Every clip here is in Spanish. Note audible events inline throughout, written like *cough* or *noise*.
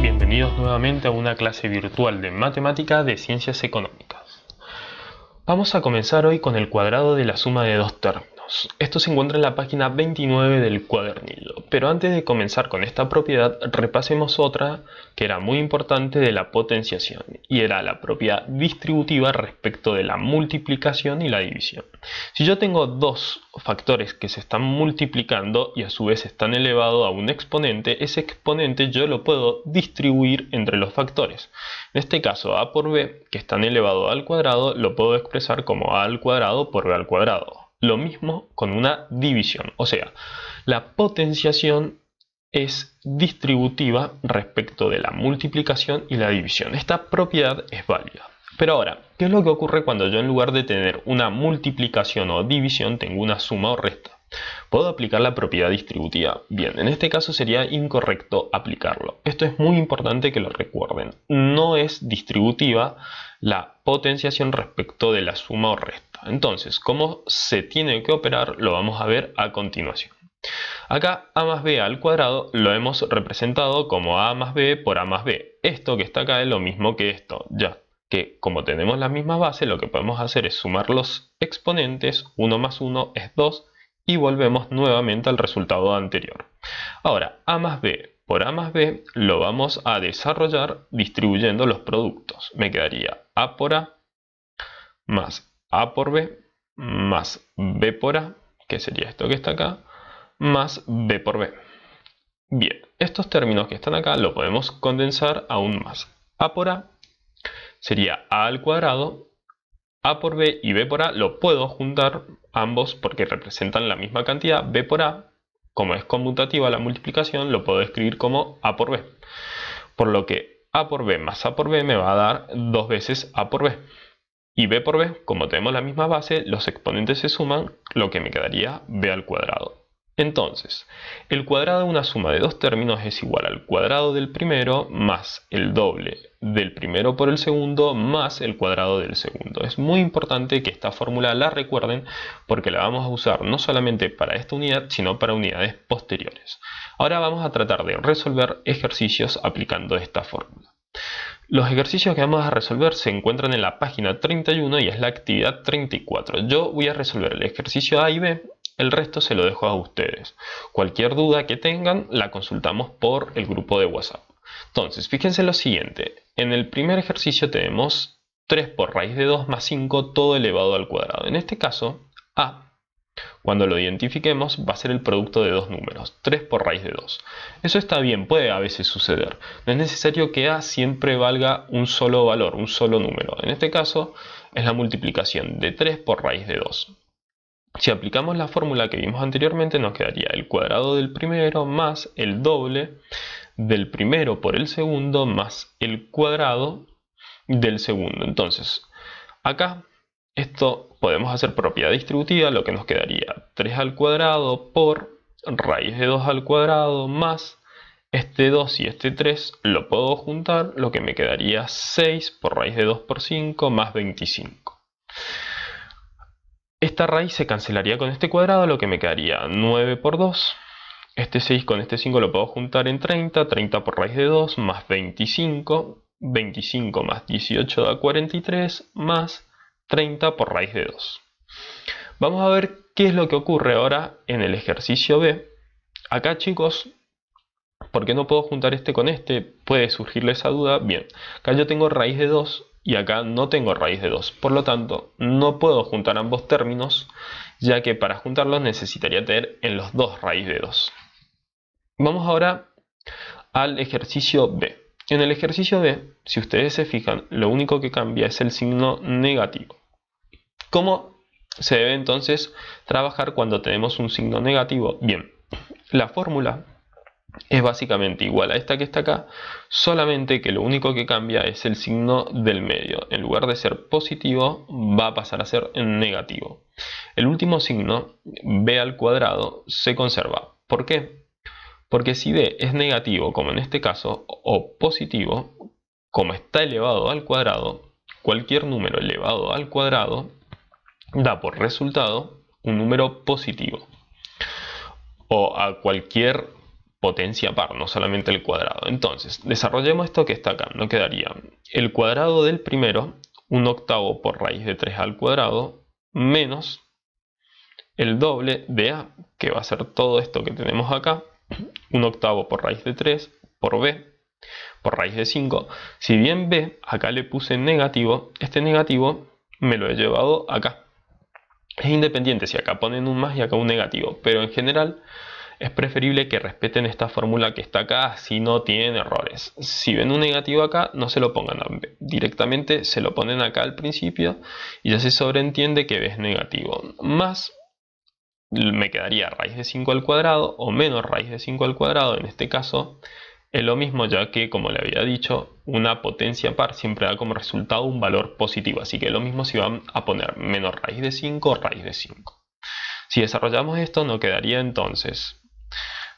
bienvenidos nuevamente a una clase virtual de matemática de ciencias económicas. Vamos a comenzar hoy con el cuadrado de la suma de dos términos. Esto se encuentra en la página 29 del cuadernillo. Pero antes de comenzar con esta propiedad, repasemos otra que era muy importante de la potenciación, y era la propiedad distributiva respecto de la multiplicación y la división. Si yo tengo dos factores que se están multiplicando y a su vez están elevados a un exponente, ese exponente yo lo puedo distribuir entre los factores. En este caso, a por b, que están elevado al cuadrado, lo puedo expresar como a al cuadrado por b al cuadrado. Lo mismo con una división, o sea, la potenciación es distributiva respecto de la multiplicación y la división. Esta propiedad es válida. Pero ahora, ¿qué es lo que ocurre cuando yo en lugar de tener una multiplicación o división tengo una suma o resta? ¿Puedo aplicar la propiedad distributiva? Bien, en este caso sería incorrecto aplicarlo. Esto es muy importante que lo recuerden. No es distributiva la potenciación respecto de la suma o resta. Entonces, cómo se tiene que operar lo vamos a ver a continuación. Acá a más b al cuadrado lo hemos representado como a más b por a más b. Esto que está acá es lo mismo que esto, ya que como tenemos la misma base lo que podemos hacer es sumar los exponentes, 1 más 1 es 2, y volvemos nuevamente al resultado anterior. Ahora, a más b por a más b lo vamos a desarrollar distribuyendo los productos. Me quedaría a por a más a por B más B por A, que sería esto que está acá, más B por B. Bien, estos términos que están acá lo podemos condensar aún más. A por A sería A al cuadrado, A por B y B por A lo puedo juntar ambos porque representan la misma cantidad, B por A, como es conmutativa la multiplicación, lo puedo escribir como A por B. Por lo que A por B más A por B me va a dar dos veces A por B y b por b, como tenemos la misma base, los exponentes se suman, lo que me quedaría b al cuadrado. Entonces, el cuadrado de una suma de dos términos es igual al cuadrado del primero más el doble del primero por el segundo más el cuadrado del segundo. Es muy importante que esta fórmula la recuerden porque la vamos a usar no solamente para esta unidad, sino para unidades posteriores. Ahora vamos a tratar de resolver ejercicios aplicando esta fórmula. Los ejercicios que vamos a resolver se encuentran en la página 31 y es la actividad 34. Yo voy a resolver el ejercicio A y B, el resto se lo dejo a ustedes. Cualquier duda que tengan la consultamos por el grupo de WhatsApp. Entonces, fíjense lo siguiente. En el primer ejercicio tenemos 3 por raíz de 2 más 5 todo elevado al cuadrado. En este caso, A cuando lo identifiquemos va a ser el producto de dos números, 3 por raíz de 2. Eso está bien, puede a veces suceder. No es necesario que A siempre valga un solo valor, un solo número. En este caso es la multiplicación de 3 por raíz de 2. Si aplicamos la fórmula que vimos anteriormente nos quedaría el cuadrado del primero más el doble del primero por el segundo más el cuadrado del segundo. Entonces, acá esto podemos hacer propiedad distributiva, lo que nos quedaría 3 al cuadrado por raíz de 2 al cuadrado más este 2 y este 3 lo puedo juntar, lo que me quedaría 6 por raíz de 2 por 5 más 25. Esta raíz se cancelaría con este cuadrado, lo que me quedaría 9 por 2. Este 6 con este 5 lo puedo juntar en 30, 30 por raíz de 2 más 25, 25 más 18 da 43 más 30 por raíz de 2. Vamos a ver qué es lo que ocurre ahora en el ejercicio B. Acá chicos, ¿por qué no puedo juntar este con este? Puede surgirle esa duda. Bien, acá yo tengo raíz de 2 y acá no tengo raíz de 2. Por lo tanto, no puedo juntar ambos términos, ya que para juntarlos necesitaría tener en los dos raíz de 2. Vamos ahora al ejercicio B. En el ejercicio D, si ustedes se fijan, lo único que cambia es el signo negativo. ¿Cómo se debe entonces trabajar cuando tenemos un signo negativo? Bien, la fórmula es básicamente igual a esta que está acá, solamente que lo único que cambia es el signo del medio. En lugar de ser positivo, va a pasar a ser negativo. El último signo, b al cuadrado, se conserva. ¿Por qué? Porque si D es negativo, como en este caso, o positivo, como está elevado al cuadrado, cualquier número elevado al cuadrado da por resultado un número positivo. O a cualquier potencia par, no solamente el cuadrado. Entonces, desarrollemos esto que está acá. No quedaría el cuadrado del primero, un octavo por raíz de 3 al cuadrado, menos el doble de a, que va a ser todo esto que tenemos acá, un octavo por raíz de 3 por b por raíz de 5. Si bien b acá le puse negativo, este negativo me lo he llevado acá. Es independiente si acá ponen un más y acá un negativo, pero en general es preferible que respeten esta fórmula que está acá si no tienen errores. Si ven un negativo acá, no se lo pongan Directamente se lo ponen acá al principio y ya se sobreentiende que B es negativo. Más me quedaría raíz de 5 al cuadrado o menos raíz de 5 al cuadrado, en este caso es lo mismo ya que, como le había dicho, una potencia par siempre da como resultado un valor positivo, así que es lo mismo si van a poner menos raíz de 5 o raíz de 5. Si desarrollamos esto nos quedaría entonces,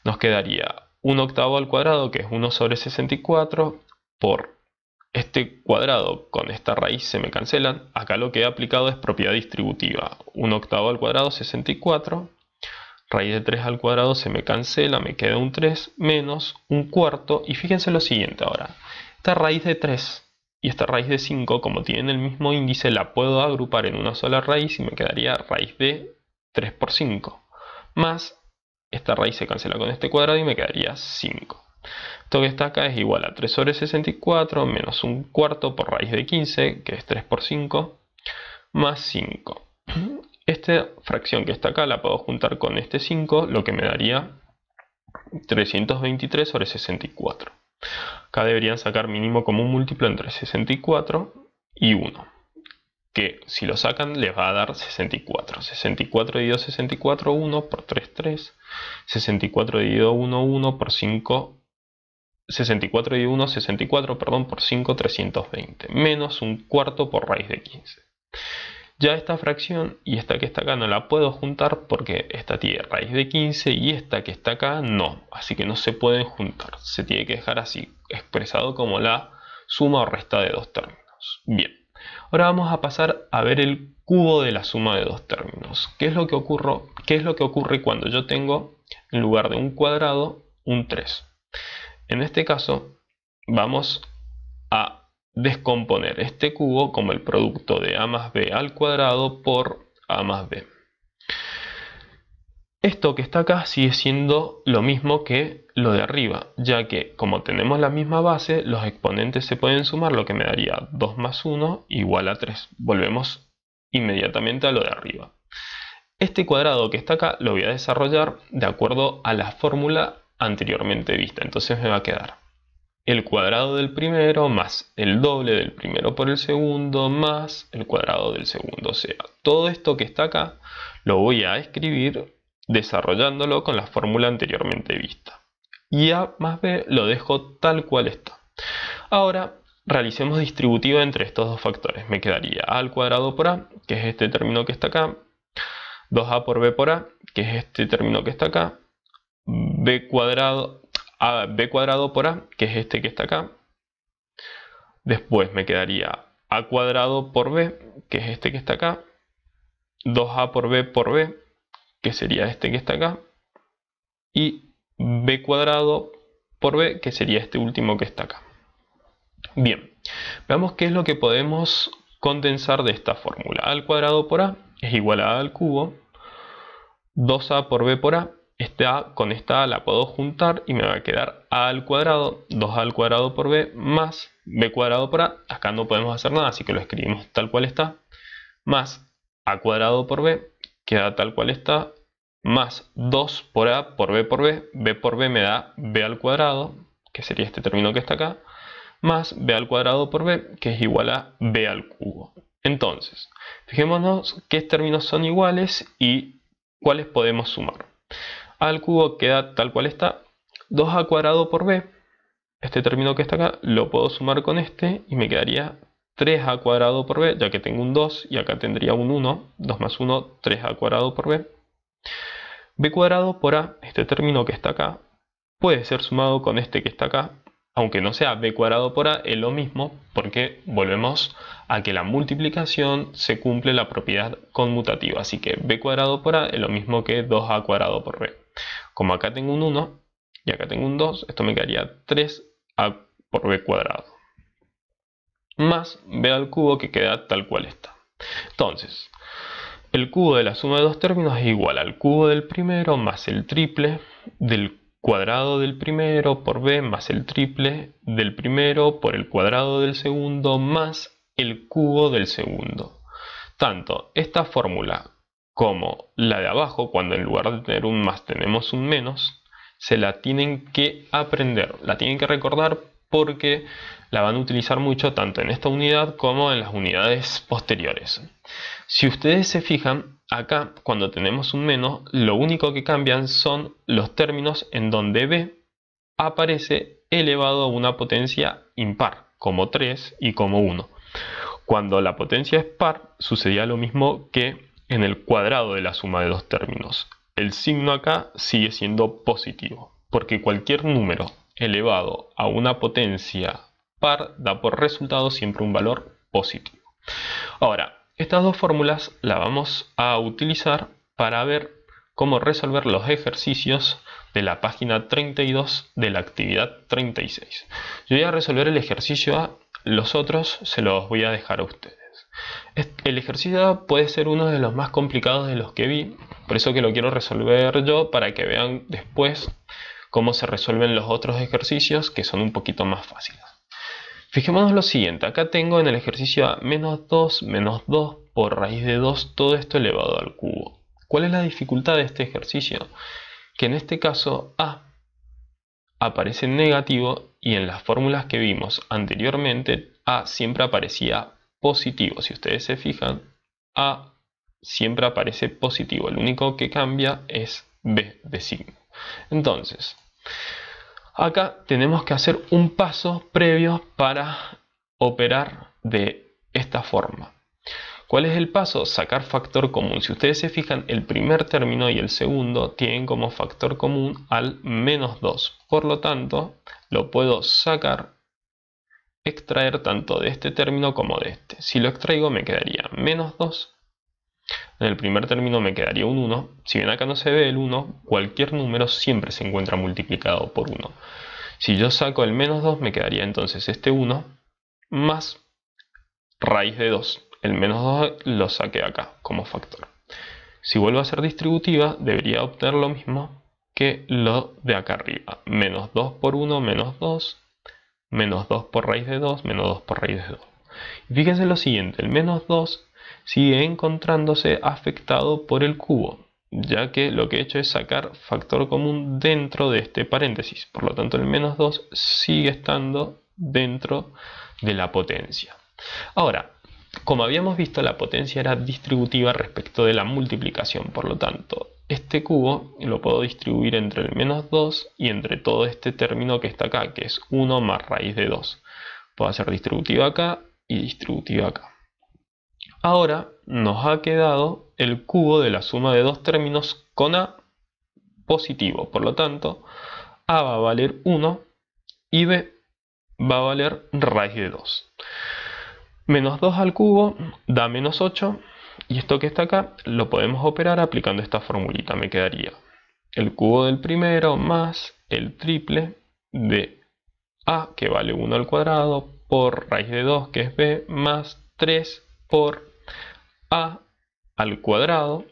nos quedaría 1 octavo al cuadrado que es 1 sobre 64 por este cuadrado con esta raíz se me cancelan. Acá lo que he aplicado es propiedad distributiva. 1 octavo al cuadrado, 64. Raíz de 3 al cuadrado se me cancela, me queda un 3 menos un cuarto. Y fíjense lo siguiente ahora. Esta raíz de 3 y esta raíz de 5, como tienen el mismo índice, la puedo agrupar en una sola raíz y me quedaría raíz de 3 por 5. Más, esta raíz se cancela con este cuadrado y me quedaría 5. Esto que está acá es igual a 3 sobre 64 menos un cuarto por raíz de 15, que es 3 por 5, más 5. Esta fracción que está acá la puedo juntar con este 5, lo que me daría 323 sobre 64. Acá deberían sacar mínimo común múltiplo entre 64 y 1. Que si lo sacan les va a dar 64. 64 dividido 64, 1 por 3, 3. 64 dividido 1, 1 por 5, 64 y 1, 64, perdón, por 5, 320, menos un cuarto por raíz de 15. Ya esta fracción y esta que está acá no la puedo juntar porque esta tiene raíz de 15 y esta que está acá no, así que no se pueden juntar, se tiene que dejar así, expresado como la suma o resta de dos términos. Bien, ahora vamos a pasar a ver el cubo de la suma de dos términos. ¿Qué es lo que, qué es lo que ocurre cuando yo tengo en lugar de un cuadrado un 3? En este caso vamos a descomponer este cubo como el producto de a más b al cuadrado por a más b. Esto que está acá sigue siendo lo mismo que lo de arriba, ya que como tenemos la misma base, los exponentes se pueden sumar, lo que me daría 2 más 1 igual a 3. Volvemos inmediatamente a lo de arriba. Este cuadrado que está acá lo voy a desarrollar de acuerdo a la fórmula anteriormente vista. Entonces me va a quedar el cuadrado del primero más el doble del primero por el segundo más el cuadrado del segundo. O sea, todo esto que está acá lo voy a escribir desarrollándolo con la fórmula anteriormente vista. Y A más B lo dejo tal cual está. Ahora realicemos distributiva entre estos dos factores. Me quedaría A al cuadrado por A, que es este término que está acá, 2A por B por A, que es este término que está acá, Mm. b cuadrado, a por a, que es este que está acá. Después me quedaría a cuadrado por b, que es este que está acá. 2a por b por b, que sería este que está acá. Y b cuadrado por b, que sería este último que está acá. Bien, veamos qué es lo que podemos condensar de esta fórmula. a al cuadrado por a es igual a a al cubo. 2a por b por a esta, con esta la puedo juntar y me va a quedar a al cuadrado, 2 a al cuadrado por b más b cuadrado por a. Acá no podemos hacer nada, así que lo escribimos tal cual está. Más a cuadrado por b, queda tal cual está. Más 2 por a por b por b. b por b me da b al cuadrado, que sería este término que está acá. Más b al cuadrado por b, que es igual a b al cubo. Entonces, fijémonos qué términos son iguales y cuáles podemos sumar al cubo queda tal cual está. 2a cuadrado por b, este término que está acá, lo puedo sumar con este y me quedaría 3a cuadrado por b, ya que tengo un 2 y acá tendría un 1, 2 más 1, 3a cuadrado por b. b cuadrado por a, este término que está acá, puede ser sumado con este que está acá, aunque no sea b cuadrado por a, es lo mismo, porque volvemos a que la multiplicación se cumple la propiedad conmutativa, así que b cuadrado por a es lo mismo que 2a cuadrado por b. Como acá tengo un 1 y acá tengo un 2, esto me quedaría 3a por b cuadrado. Más b al cubo que queda tal cual está. Entonces, el cubo de la suma de dos términos es igual al cubo del primero más el triple del cuadrado del primero por b más el triple del primero por el cuadrado del segundo más el cubo del segundo. Tanto esta fórmula como la de abajo, cuando en lugar de tener un más tenemos un menos, se la tienen que aprender, la tienen que recordar porque la van a utilizar mucho tanto en esta unidad como en las unidades posteriores. Si ustedes se fijan, acá cuando tenemos un menos, lo único que cambian son los términos en donde b aparece elevado a una potencia impar, como 3 y como 1. Cuando la potencia es par, sucedía lo mismo que en el cuadrado de la suma de dos términos. El signo acá sigue siendo positivo, porque cualquier número elevado a una potencia par da por resultado siempre un valor positivo. Ahora, estas dos fórmulas las vamos a utilizar para ver cómo resolver los ejercicios de la página 32 de la actividad 36. Yo voy a resolver el ejercicio A, los otros se los voy a dejar a ustedes. El ejercicio puede ser uno de los más complicados de los que vi, por eso que lo quiero resolver yo para que vean después cómo se resuelven los otros ejercicios que son un poquito más fáciles. Fijémonos lo siguiente, acá tengo en el ejercicio A menos 2, menos 2 por raíz de 2, todo esto elevado al cubo. ¿Cuál es la dificultad de este ejercicio? Que en este caso A aparece negativo y en las fórmulas que vimos anteriormente A siempre aparecía positivo. Si ustedes se fijan, A siempre aparece positivo. El único que cambia es B de signo. Entonces, acá tenemos que hacer un paso previo para operar de esta forma. ¿Cuál es el paso? Sacar factor común. Si ustedes se fijan, el primer término y el segundo tienen como factor común al menos 2. Por lo tanto, lo puedo sacar extraer tanto de este término como de este. Si lo extraigo me quedaría menos 2. En el primer término me quedaría un 1. Si bien acá no se ve el 1, cualquier número siempre se encuentra multiplicado por 1. Si yo saco el menos 2 me quedaría entonces este 1 más raíz de 2. El menos 2 lo saqué acá como factor. Si vuelvo a ser distributiva debería obtener lo mismo que lo de acá arriba. Menos 2 por 1 menos 2 menos 2 por raíz de 2 menos 2 por raíz de 2. Y fíjense lo siguiente, el menos 2 sigue encontrándose afectado por el cubo, ya que lo que he hecho es sacar factor común dentro de este paréntesis. Por lo tanto, el menos 2 sigue estando dentro de la potencia. Ahora, como habíamos visto, la potencia era distributiva respecto de la multiplicación, por lo tanto, este cubo lo puedo distribuir entre el menos 2 y entre todo este término que está acá, que es 1 más raíz de 2. Puedo hacer distributiva acá y distributiva acá. Ahora nos ha quedado el cubo de la suma de dos términos con A positivo. Por lo tanto, A va a valer 1 y B va a valer raíz de 2. Menos 2 al cubo da menos 8 y esto que está acá lo podemos operar aplicando esta formulita. Me quedaría el cubo del primero más el triple de a, que vale 1 al cuadrado, por raíz de 2, que es b, más 3 por a al cuadrado,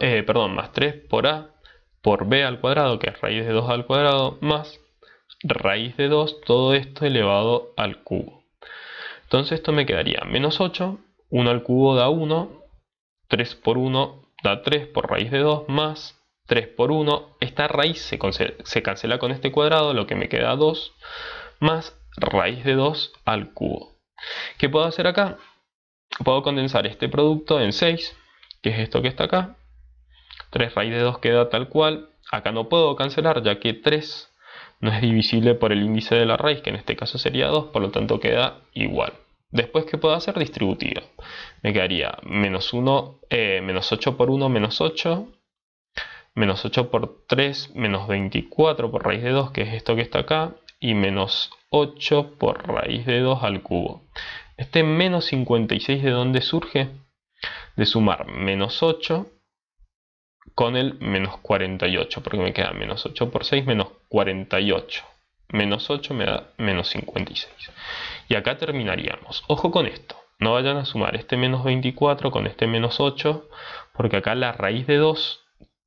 eh, perdón, más 3 por a por b al cuadrado, que es raíz de 2 al cuadrado, más raíz de 2, todo esto elevado al cubo. Entonces esto me quedaría menos 8 1 al cubo da 1, 3 por 1 da 3 por raíz de 2 más 3 por 1. Esta raíz se, cancela con este cuadrado, lo que me queda 2 más raíz de 2 al cubo. ¿Qué puedo hacer acá? Puedo condensar este producto en 6, que es esto que está acá. 3 raíz de 2 queda tal cual. Acá no puedo cancelar ya que 3 no es divisible por el índice de la raíz, que en este caso sería 2, por lo tanto queda igual. Después, ¿qué puedo hacer? Distributivo. Me quedaría menos 1, eh, menos 8 por 1, menos 8. Menos 8 por 3, menos 24 por raíz de 2, que es esto que está acá. Y menos 8 por raíz de 2 al cubo. Este menos 56 de dónde surge? De sumar menos 8 con el menos 48, porque me queda menos 8 por 6, menos 48 menos 8 me da menos 56. Y acá terminaríamos. Ojo con esto. No vayan a sumar este menos 24 con este menos 8, porque acá la raíz de 2,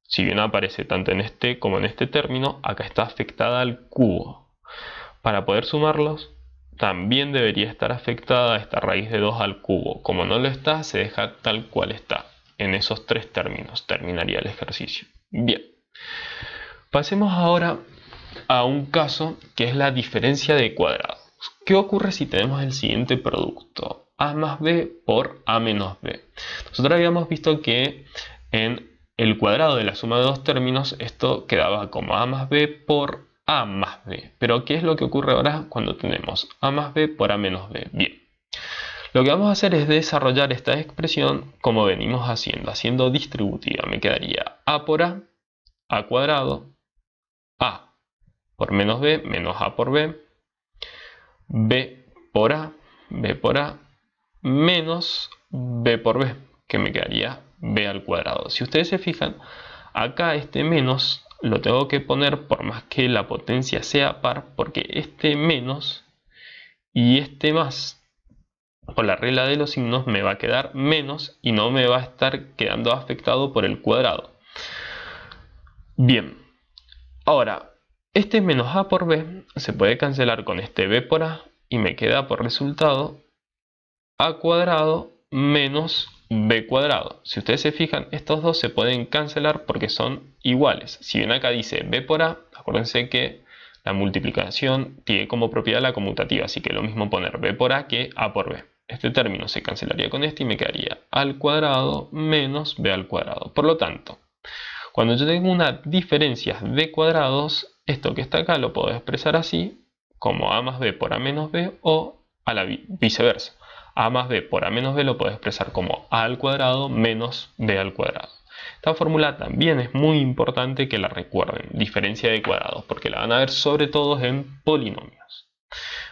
si bien aparece tanto en este como en este término, acá está afectada al cubo. Para poder sumarlos, también debería estar afectada esta raíz de 2 al cubo. Como no lo está, se deja tal cual está. En esos tres términos terminaría el ejercicio. Bien. Pasemos ahora a un caso que es la diferencia de cuadrados. ¿Qué ocurre si tenemos el siguiente producto? A más B por A menos B. Nosotros habíamos visto que en el cuadrado de la suma de dos términos esto quedaba como A más B por A más B. Pero ¿qué es lo que ocurre ahora cuando tenemos A más B por A menos B? Bien. Lo que vamos a hacer es desarrollar esta expresión como venimos haciendo, haciendo distributiva. Me quedaría A por A, A cuadrado, A por menos b menos a por b, b por a, b por a, menos b por b, que me quedaría b al cuadrado. Si ustedes se fijan, acá este menos lo tengo que poner por más que la potencia sea par, porque este menos y este más, por la regla de los signos, me va a quedar menos y no me va a estar quedando afectado por el cuadrado. Bien, ahora este menos a por b se puede cancelar con este b por a y me queda por resultado a cuadrado menos b cuadrado. Si ustedes se fijan, estos dos se pueden cancelar porque son iguales. Si bien acá dice b por a, acuérdense que la multiplicación tiene como propiedad la conmutativa, así que lo mismo poner b por a que a por b. Este término se cancelaría con este y me quedaría al cuadrado menos b al cuadrado. Por lo tanto, cuando yo tengo una diferencia de cuadrados, esto que está acá lo puedo expresar así, como a más b por a menos b o a la viceversa. a más b por a menos b lo puedo expresar como a al cuadrado menos b al cuadrado. Esta fórmula también es muy importante que la recuerden, diferencia de cuadrados, porque la van a ver sobre todo en polinomios.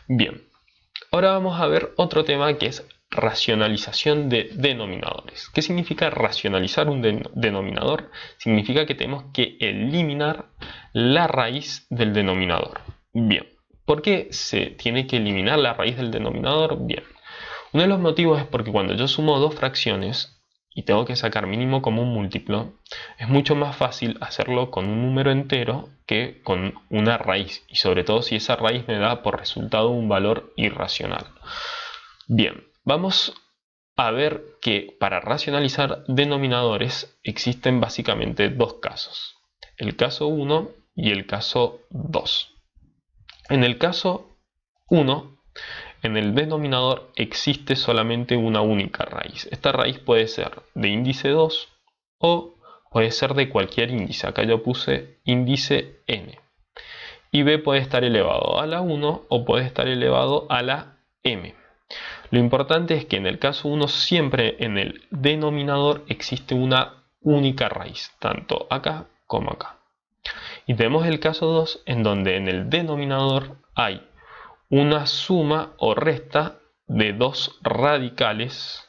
Bien, ahora vamos a ver otro tema que es racionalización de denominadores. ¿Qué significa racionalizar un denominador? Significa que tenemos que eliminar la raíz del denominador. Bien, ¿por qué se tiene que eliminar la raíz del denominador? Bien, uno de los motivos es porque cuando yo sumo dos fracciones y tengo que sacar mínimo común múltiplo, es mucho más fácil hacerlo con un número entero que con una raíz, y sobre todo si esa raíz me da por resultado un valor irracional. Bien, Vamos a ver que para racionalizar denominadores existen básicamente dos casos, el caso 1 y el caso 2. En el caso 1, en el denominador existe solamente una única raíz. Esta raíz puede ser de índice 2 o puede ser de cualquier índice. Acá yo puse índice n. Y b puede estar elevado a la 1 o puede estar elevado a la m. Lo importante es que en el caso 1 siempre en el denominador existe una única raíz, tanto acá como acá. Y tenemos el caso 2 en donde en el denominador hay una suma o resta de dos radicales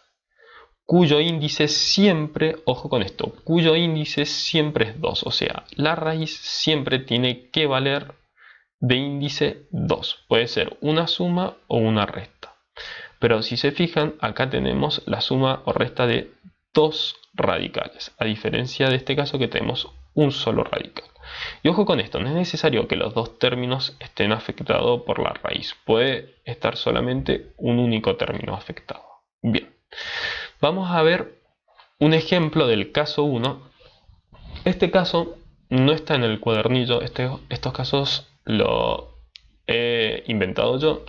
cuyo índice siempre, ojo con esto, cuyo índice siempre es 2, o sea, la raíz siempre tiene que valer de índice 2, puede ser una suma o una resta. Pero si se fijan, acá tenemos la suma o resta de dos radicales, a diferencia de este caso que tenemos un solo radical. Y ojo con esto, no es necesario que los dos términos estén afectados por la raíz, puede estar solamente un único término afectado. Bien, vamos a ver un ejemplo del caso 1. Este caso no está en el cuadernillo, este- estos casos lo he inventado yo,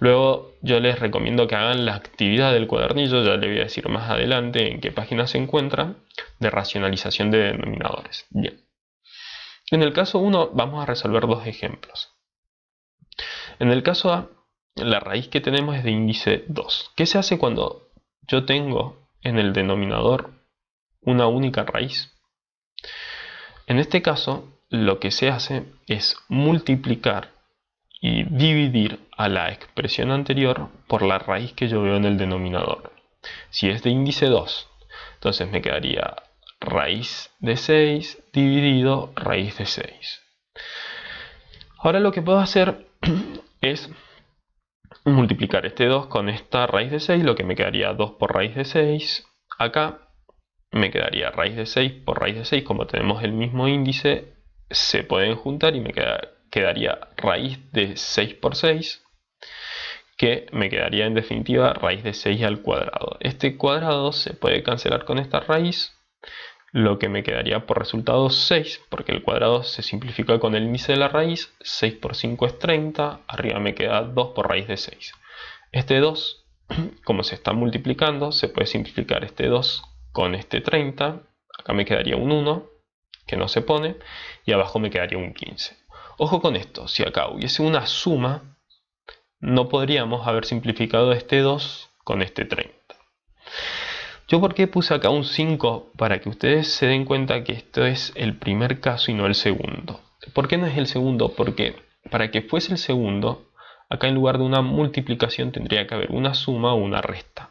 Luego yo les recomiendo que hagan la actividad del cuadernillo, ya le voy a decir más adelante en qué página se encuentra, de racionalización de denominadores. Bien. En el caso 1 vamos a resolver dos ejemplos. En el caso A, la raíz que tenemos es de índice 2. ¿Qué se hace cuando yo tengo en el denominador una única raíz? En este caso, lo que se hace es multiplicar y dividir a la expresión anterior por la raíz que yo veo en el denominador. Si es de índice 2, entonces me quedaría raíz de 6 dividido raíz de 6. Ahora lo que puedo hacer *clears throat* es multiplicar este 2 con esta raíz de 6, lo que me quedaría 2 por raíz de 6. Acá me quedaría raíz de 6 por raíz de 6, como tenemos el mismo índice, se pueden juntar y me queda quedaría raíz de 6 por 6, que me quedaría en definitiva raíz de 6 al cuadrado. Este cuadrado se puede cancelar con esta raíz, lo que me quedaría por resultado 6, porque el cuadrado se simplifica con el índice de la raíz, 6 por 5 es 30, arriba me queda 2 por raíz de 6. Este 2, *clears throat* como se está multiplicando, se puede simplificar este 2 con este 30, acá me quedaría un 1, que no se pone, y abajo me quedaría un 15. Ojo con esto, si acá hubiese una suma, no podríamos haber simplificado este 2 con este 30. ¿Yo por qué puse acá un 5? Para que ustedes se den cuenta que esto es el primer caso y no el segundo. ¿Por qué no es el segundo? Porque para que fuese el segundo, acá en lugar de una multiplicación tendría que haber una suma o una resta.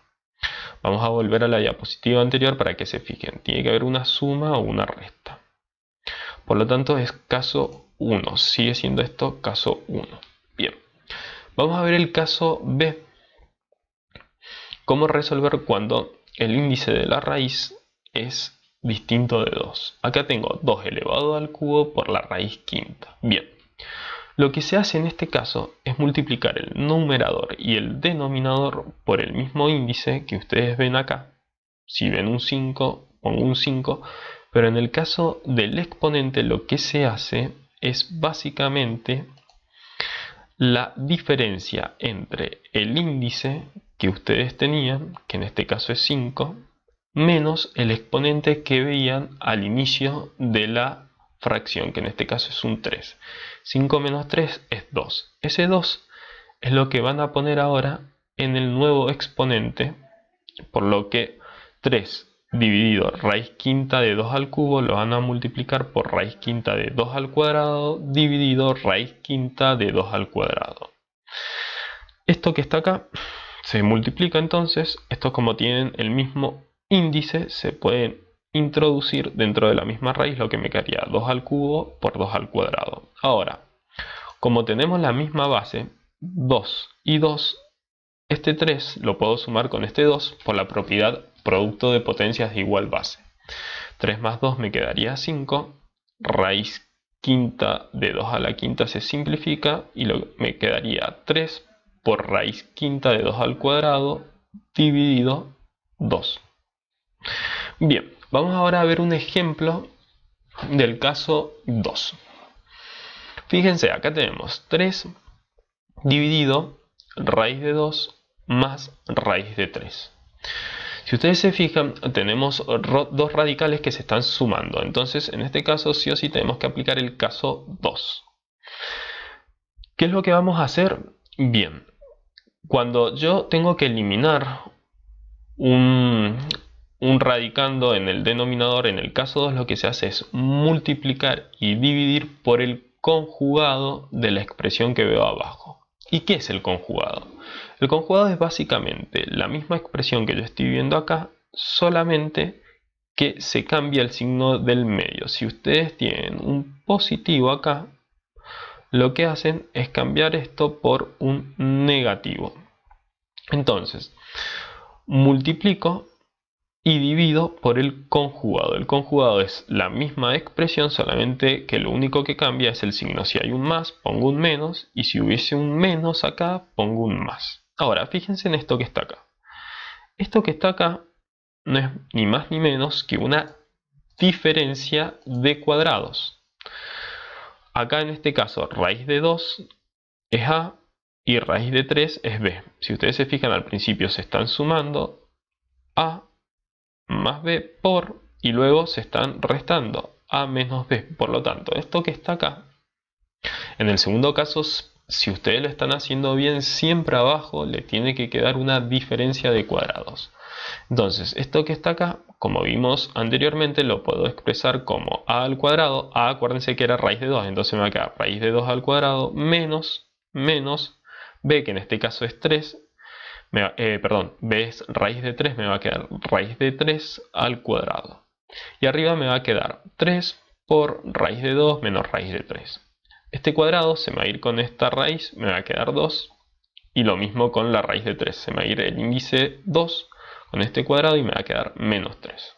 Vamos a volver a la diapositiva anterior para que se fijen. Tiene que haber una suma o una resta. Por lo tanto es caso Sigue siendo esto caso 1. Bien. Vamos a ver el caso B. ¿Cómo resolver cuando el índice de la raíz es distinto de 2? Acá tengo 2 elevado al cubo por la raíz quinta. Bien. Lo que se hace en este caso es multiplicar el numerador y el denominador por el mismo índice que ustedes ven acá. Si ven un 5, pongo un 5. Pero en el caso del exponente lo que se hace es básicamente la diferencia entre el índice que ustedes tenían, que en este caso es 5, menos el exponente que veían al inicio de la fracción, que en este caso es un 3. 5 menos 3 es 2. Ese 2 es lo que van a poner ahora en el nuevo exponente, por lo que 3 dividido raíz quinta de 2 al cubo lo van a multiplicar por raíz quinta de 2 al cuadrado dividido raíz quinta de 2 al cuadrado. Esto que está acá se multiplica entonces, Esto como tienen el mismo índice se pueden introducir dentro de la misma raíz lo que me quedaría 2 al cubo por 2 al cuadrado. Ahora, como tenemos la misma base, 2 y 2 este 3 lo puedo sumar con este 2 por la propiedad producto de potencias de igual base. 3 más 2 me quedaría 5, raíz quinta de 2 a la quinta se simplifica y me quedaría 3 por raíz quinta de 2 al cuadrado dividido 2. Bien, vamos ahora a ver un ejemplo del caso 2. Fíjense, acá tenemos 3 dividido raíz de 2 más raíz de 3. Si ustedes se fijan, tenemos dos radicales que se están sumando. Entonces, en este caso, sí o sí tenemos que aplicar el caso 2. ¿Qué es lo que vamos a hacer? Bien, cuando yo tengo que eliminar un, radicando en el denominador, en el caso 2 lo que se hace es multiplicar y dividir por el conjugado de la expresión que veo abajo. ¿Y qué es el conjugado? El conjugado es básicamente la misma expresión que yo estoy viendo acá, solamente que se cambia el signo del medio. Si ustedes tienen un positivo acá, lo que hacen es cambiar esto por un negativo. Entonces, multiplico y divido por el conjugado. El conjugado es la misma expresión, solamente que lo único que cambia es el signo. Si hay un más, pongo un menos, y si hubiese un menos acá, pongo un más. Ahora, fíjense en esto que está acá. Esto que está acá no es ni más ni menos que una diferencia de cuadrados. Acá en este caso, raíz de 2 es a y raíz de 3 es b. Si ustedes se fijan, al principio se están sumando a más b por y luego se están restando a menos b. Por lo tanto, esto que está acá, en el segundo caso, si ustedes lo están haciendo bien, siempre abajo le tiene que quedar una diferencia de cuadrados. Entonces, esto que está acá, como vimos anteriormente, lo puedo expresar como a al cuadrado. A, acuérdense que era raíz de 2, entonces me va a quedar raíz de 2 al cuadrado menos, menos b, que en este caso es 3, eh, perdón, b es raíz de 3, me va a quedar raíz de 3 al cuadrado. Y arriba me va a quedar 3 por raíz de 2 menos raíz de 3. Este cuadrado se me va a ir con esta raíz, me va a quedar 2. Y lo mismo con la raíz de 3, se me va a ir el índice 2 con este cuadrado y me va a quedar menos 3.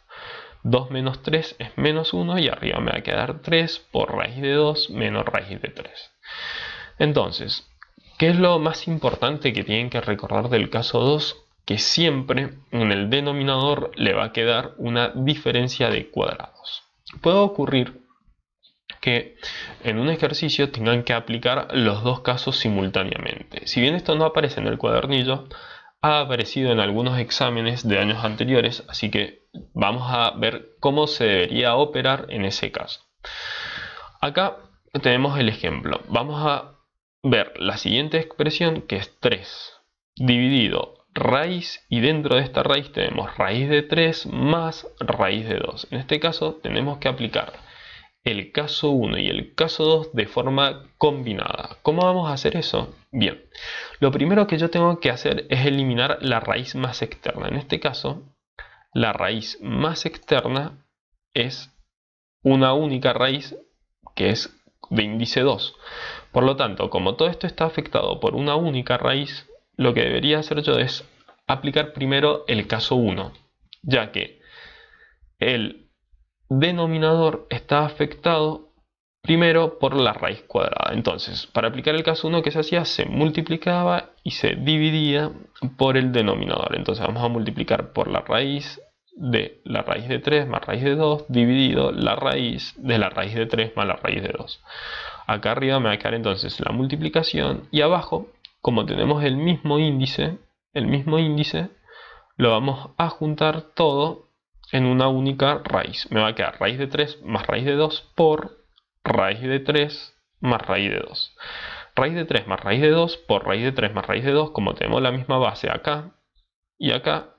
2 menos 3 es menos 1 y arriba me va a quedar 3 por raíz de 2 menos raíz de 3. Entonces, ¿Qué es lo más importante que tienen que recordar del caso 2? Que siempre en el denominador le va a quedar una diferencia de cuadrados. Puede ocurrir que en un ejercicio tengan que aplicar los dos casos simultáneamente. Si bien esto no aparece en el cuadernillo, ha aparecido en algunos exámenes de años anteriores, así que vamos a ver cómo se debería operar en ese caso. Acá tenemos el ejemplo. Vamos a ver la siguiente expresión que es 3 dividido raíz y dentro de esta raíz tenemos raíz de 3 más raíz de 2. En este caso tenemos que aplicar el caso 1 y el caso 2 de forma combinada. ¿Cómo vamos a hacer eso? Bien, lo primero que yo tengo que hacer es eliminar la raíz más externa. En este caso, la raíz más externa es una única raíz que es de índice 2. Por lo tanto, como todo esto está afectado por una única raíz, lo que debería hacer yo es aplicar primero el caso 1, ya que el denominador está afectado primero por la raíz cuadrada. Entonces, para aplicar el caso 1 que se hacía, se multiplicaba y se dividía por el denominador. Entonces vamos a multiplicar por la raíz de la raíz de 3 más raíz de 2 dividido la raíz de la raíz de 3 más la raíz de 2. Acá arriba me va a quedar entonces la multiplicación y abajo, como tenemos el mismo índice, el mismo índice, lo vamos a juntar todo en una única raíz. Me va a quedar raíz de 3 más raíz de 2 por raíz de 3 más raíz de 2. Raíz de 3 más raíz de 2 por raíz de 3 más raíz de 2, como tenemos la misma base acá y acá,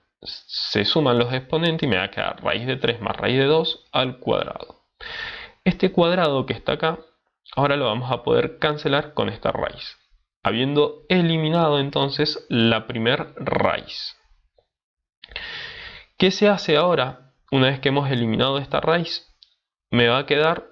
se suman los exponentes y me va a quedar raíz de 3 más raíz de 2 al cuadrado. Este cuadrado que está acá, ahora lo vamos a poder cancelar con esta raíz, habiendo eliminado entonces la primer raíz. ¿Qué se hace ahora? Una vez que hemos eliminado esta raíz, me va a quedar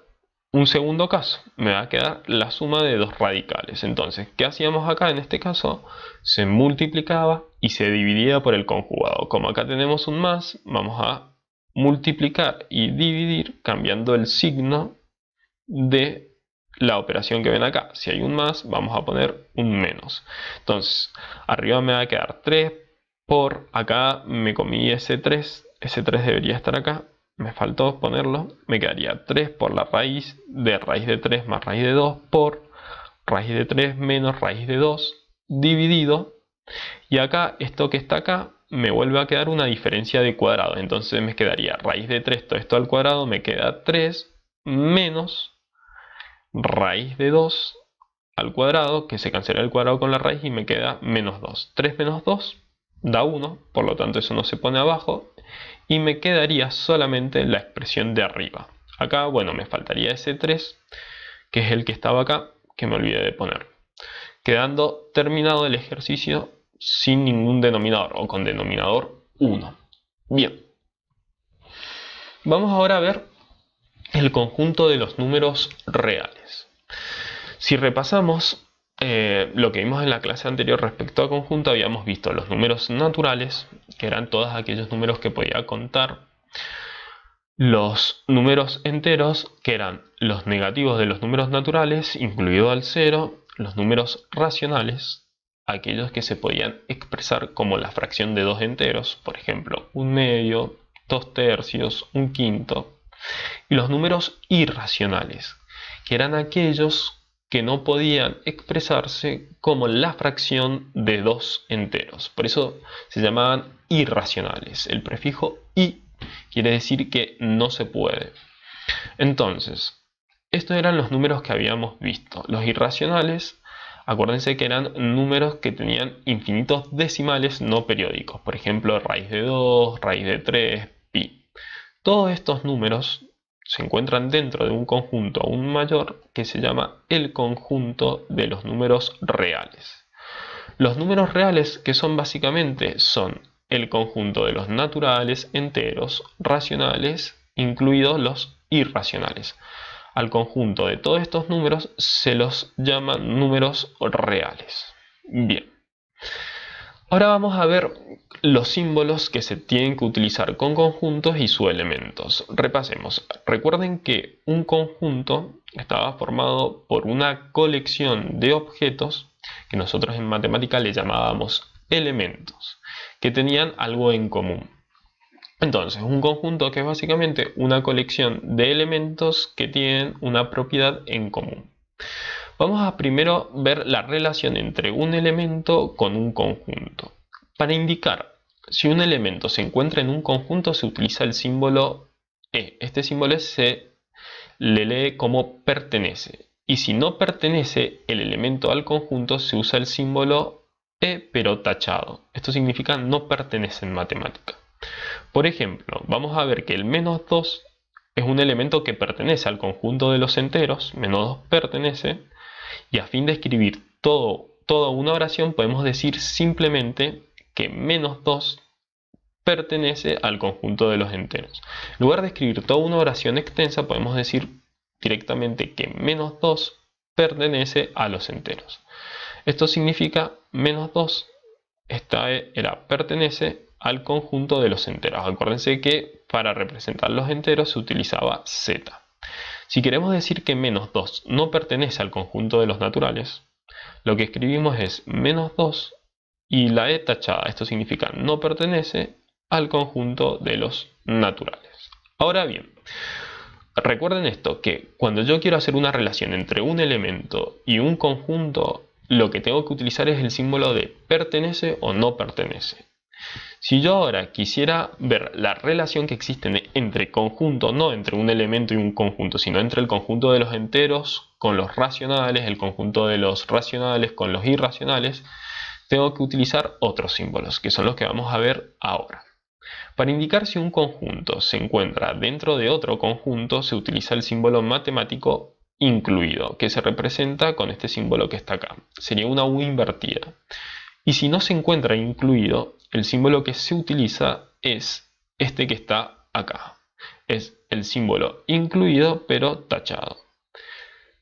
un segundo caso, me va a quedar la suma de dos radicales. Entonces, ¿qué hacíamos acá? En este caso, se multiplicaba y se dividía por el conjugado. Como acá tenemos un más, vamos a multiplicar y dividir cambiando el signo de la operación que ven acá. Si hay un más, vamos a poner un menos. Entonces, arriba me va a quedar 3 por acá me comí ese 3, ese 3 debería estar acá, me faltó ponerlo, me quedaría 3 por la raíz de raíz de 3 más raíz de 2 por raíz de 3 menos raíz de 2 dividido. Y acá, esto que está acá, me vuelve a quedar una diferencia de cuadrado. Entonces me quedaría raíz de 3, todo esto al cuadrado, me queda 3 menos raíz de 2 al cuadrado, que se cancela el cuadrado con la raíz y me queda menos 2. 3 menos 2 da 1, por lo tanto eso no se pone abajo y me quedaría solamente la expresión de arriba. Acá, bueno, me faltaría ese 3, que es el que estaba acá, que me olvidé de poner. Quedando terminado el ejercicio sin ningún denominador o con denominador 1. Bien. Vamos ahora a ver el conjunto de los números reales. Si repasamos eh, lo que vimos en la clase anterior respecto a conjunto, habíamos visto los números naturales, que eran todos aquellos números que podía contar, los números enteros, que eran los negativos de los números naturales, incluido al cero, los números racionales, aquellos que se podían expresar como la fracción de dos enteros, por ejemplo, un medio, dos tercios, un quinto, y los números irracionales, que eran aquellos que no podían expresarse como la fracción de dos enteros. Por eso se llamaban irracionales. El prefijo i quiere decir que no se puede. Entonces, estos eran los números que habíamos visto. Los irracionales, acuérdense que eran números que tenían infinitos decimales no periódicos. Por ejemplo, raíz de 2, raíz de 3, pi. Todos estos números se encuentran dentro de un conjunto aún mayor que se llama el conjunto de los números reales. Los números reales que son básicamente son el conjunto de los naturales, enteros, racionales, incluidos los irracionales. Al conjunto de todos estos números se los llaman números reales. Bien. Ahora vamos a ver los símbolos que se tienen que utilizar con conjuntos y sus elementos. Repasemos. Recuerden que un conjunto estaba formado por una colección de objetos que nosotros en matemática le llamábamos elementos, que tenían algo en común. Entonces, un conjunto que es básicamente una colección de elementos que tienen una propiedad en común. Vamos a primero ver la relación entre un elemento con un conjunto. Para indicar si un elemento se encuentra en un conjunto se utiliza el símbolo E. Este símbolo se le lee como pertenece. Y si no pertenece el elemento al conjunto se usa el símbolo E pero tachado. Esto significa no pertenece en matemática. Por ejemplo, vamos a ver que el menos 2 es un elemento que pertenece al conjunto de los enteros, menos 2 pertenece, y a fin de escribir todo, toda una oración podemos decir simplemente que menos 2 pertenece al conjunto de los enteros. En lugar de escribir toda una oración extensa podemos decir directamente que menos 2 pertenece a los enteros. Esto significa menos 2 esta era pertenece al conjunto de los enteros. Acuérdense que para representar los enteros se utilizaba z. Si queremos decir que menos 2 no pertenece al conjunto de los naturales, lo que escribimos es menos 2 y la e Esto significa no pertenece al conjunto de los naturales. Ahora bien, recuerden esto, que cuando yo quiero hacer una relación entre un elemento y un conjunto, lo que tengo que utilizar es el símbolo de pertenece o no pertenece. Si yo ahora quisiera ver la relación que existe entre conjuntos, no entre un elemento y un conjunto, sino entre el conjunto de los enteros con los racionales, el conjunto de los racionales con los irracionales, tengo que utilizar otros símbolos, que son los que vamos a ver ahora. Para indicar si un conjunto se encuentra dentro de otro conjunto, se utiliza el símbolo matemático incluido, que se representa con este símbolo que está acá. Sería una U invertida. Y si no se encuentra incluido, el símbolo que se utiliza es este que está acá. Es el símbolo incluido pero tachado.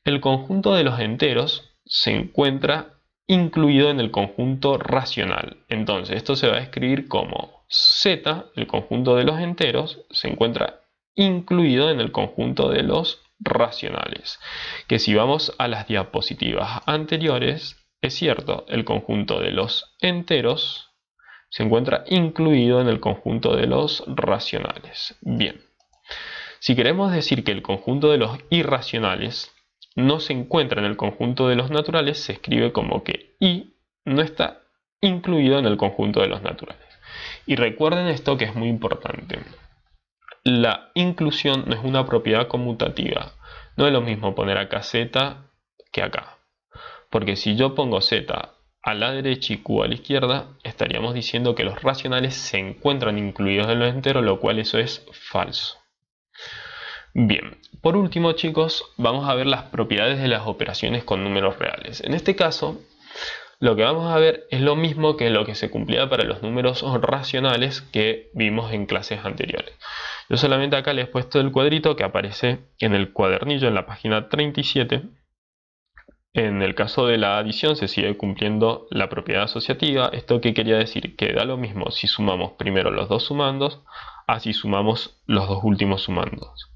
El conjunto de los enteros se encuentra incluido en el conjunto racional. Entonces esto se va a escribir como z, el conjunto de los enteros, se encuentra incluido en el conjunto de los racionales. Que si vamos a las diapositivas anteriores, es cierto, el conjunto de los enteros se encuentra incluido en el conjunto de los racionales. Bien, si queremos decir que el conjunto de los irracionales no se encuentra en el conjunto de los naturales, se escribe como que I no está incluido en el conjunto de los naturales. Y recuerden esto que es muy importante. La inclusión no es una propiedad conmutativa. No es lo mismo poner acá z que acá. Porque si yo pongo z a la derecha y Q a la izquierda, estaríamos diciendo que los racionales se encuentran incluidos en los enteros, lo cual eso es falso. Bien, por último chicos, vamos a ver las propiedades de las operaciones con números reales. En este caso, lo que vamos a ver es lo mismo que lo que se cumplía para los números racionales que vimos en clases anteriores. Yo solamente acá les he puesto el cuadrito que aparece en el cuadernillo en la página 37 en el caso de la adición se sigue cumpliendo la propiedad asociativa. ¿Esto que quería decir? Que da lo mismo si sumamos primero los dos sumandos a si sumamos los dos últimos sumandos.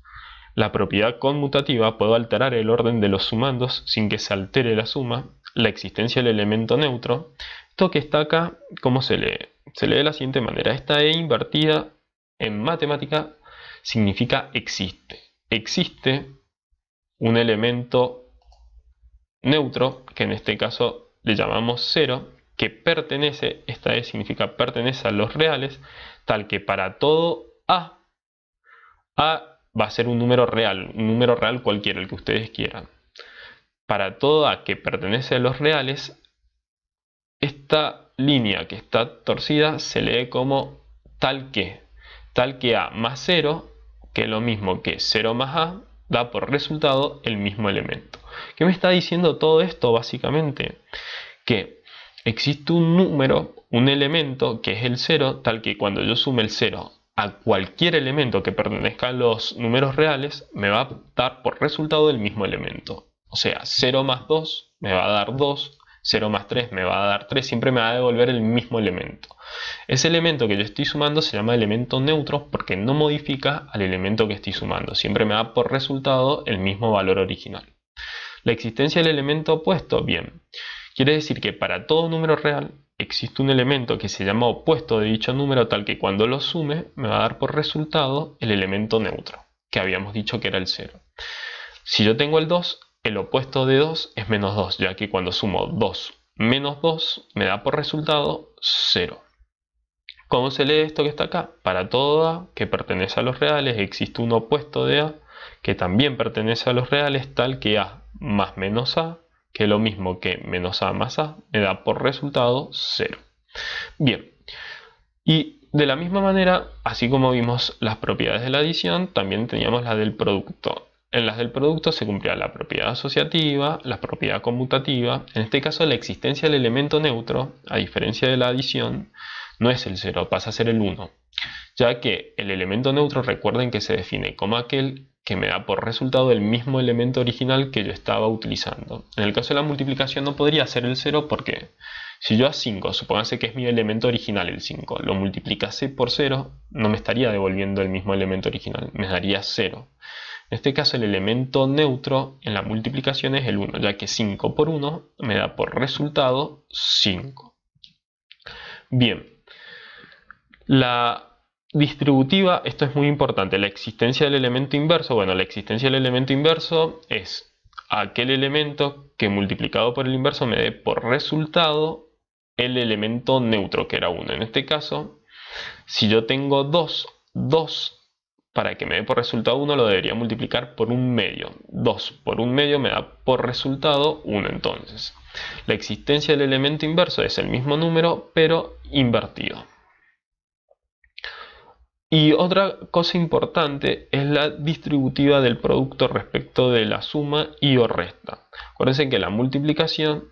La propiedad conmutativa puede alterar el orden de los sumandos sin que se altere la suma, la existencia del elemento neutro. Esto que está acá, ¿cómo se lee? Se lee de la siguiente manera. Esta E invertida en matemática significa existe. Existe un elemento neutro, que en este caso le llamamos 0, que pertenece, esta E significa pertenece a los reales, tal que para todo A, A va a ser un número real, un número real cualquiera, el que ustedes quieran. Para todo A que pertenece a los reales, esta línea que está torcida se lee como tal que, tal que A más 0, que es lo mismo que 0 más A, da por resultado el mismo elemento. ¿Qué me está diciendo todo esto básicamente? Que existe un número, un elemento que es el 0, tal que cuando yo sume el 0 a cualquier elemento que pertenezca a los números reales, me va a dar por resultado el mismo elemento. O sea, 0 más 2 me va a dar 2, 0 más 3 me va a dar 3, siempre me va a devolver el mismo elemento. Ese elemento que yo estoy sumando se llama elemento neutro porque no modifica al elemento que estoy sumando. Siempre me da por resultado el mismo valor original. La existencia del elemento opuesto, bien, quiere decir que para todo número real existe un elemento que se llama opuesto de dicho número tal que cuando lo sume me va a dar por resultado el elemento neutro, que habíamos dicho que era el 0. Si yo tengo el 2, el opuesto de 2 es menos 2, ya que cuando sumo 2 menos 2 me da por resultado 0. ¿Cómo se lee esto que está acá? Para todo A que pertenece a los reales existe un opuesto de A que también pertenece a los reales tal que A más menos A, que es lo mismo que menos A más A, me da por resultado 0. Bien, y de la misma manera, así como vimos las propiedades de la adición, también teníamos las del producto. En las del producto se cumplía la propiedad asociativa, la propiedad conmutativa, en este caso la existencia del elemento neutro, a diferencia de la adición, no es el 0, pasa a ser el 1, ya que el elemento neutro recuerden que se define como aquel que me da por resultado el mismo elemento original que yo estaba utilizando. En el caso de la multiplicación no podría ser el 0 porque si yo a 5, supónganse que es mi elemento original el 5, lo multiplicase por 0, no me estaría devolviendo el mismo elemento original, me daría 0. En este caso el elemento neutro en la multiplicación es el 1, ya que 5 por 1 me da por resultado 5. Bien, la distributiva, esto es muy importante, la existencia del elemento inverso, bueno, la existencia del elemento inverso es aquel elemento que multiplicado por el inverso me dé por resultado el elemento neutro, que era 1. En este caso, si yo tengo 2, 2 para que me dé por resultado 1 lo debería multiplicar por un medio. 2 por un medio me da por resultado 1 entonces. La existencia del elemento inverso es el mismo número, pero invertido. Y otra cosa importante es la distributiva del producto respecto de la suma y o resta. Acuérdense que la multiplicación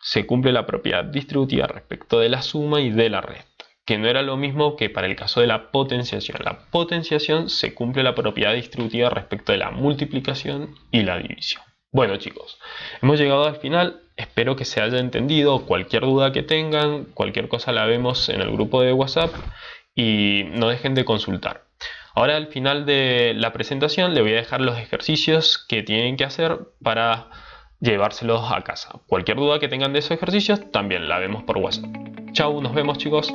se cumple la propiedad distributiva respecto de la suma y de la resta, que no era lo mismo que para el caso de la potenciación. La potenciación se cumple la propiedad distributiva respecto de la multiplicación y la división. Bueno chicos, hemos llegado al final, espero que se haya entendido, cualquier duda que tengan, cualquier cosa la vemos en el grupo de WhatsApp y no dejen de consultar. Ahora al final de la presentación le voy a dejar los ejercicios que tienen que hacer para llevárselos a casa. Cualquier duda que tengan de esos ejercicios también la vemos por WhatsApp. Chao, nos vemos chicos.